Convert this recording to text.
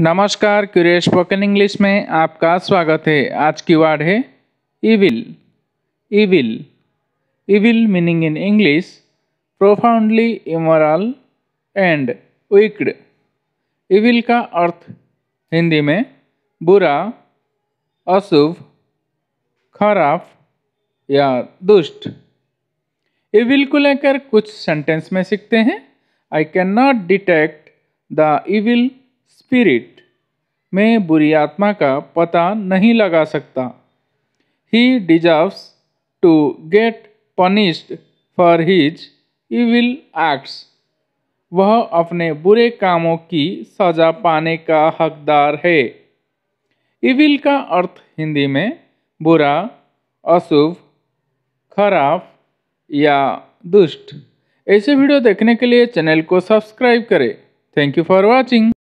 नमस्कार courier spoken English में आपका स्वागत है आज की वर्ड है evil evil evil meaning in English profoundly immoral and wicked evil का अर्थ हिंदी में बुरा अशुभ खराब या दुष्ट इविल को लेकर कुछ सेंटेंस में सीखते हैं I can not detect the evil spirit में बुरी आत्मा का पता नहीं लगा सकता he deserves to get punished for his evil acts वह अपने बुरे कामों की सजा पाने का हकदार है इविल का अर्थ हिंदी में बुरा अशुभ खराब या दुष्ट ऐसे वीडियो देखने के लिए चैनल को सब्सक्राइब करें थैंक यू फॉर वॉचिंग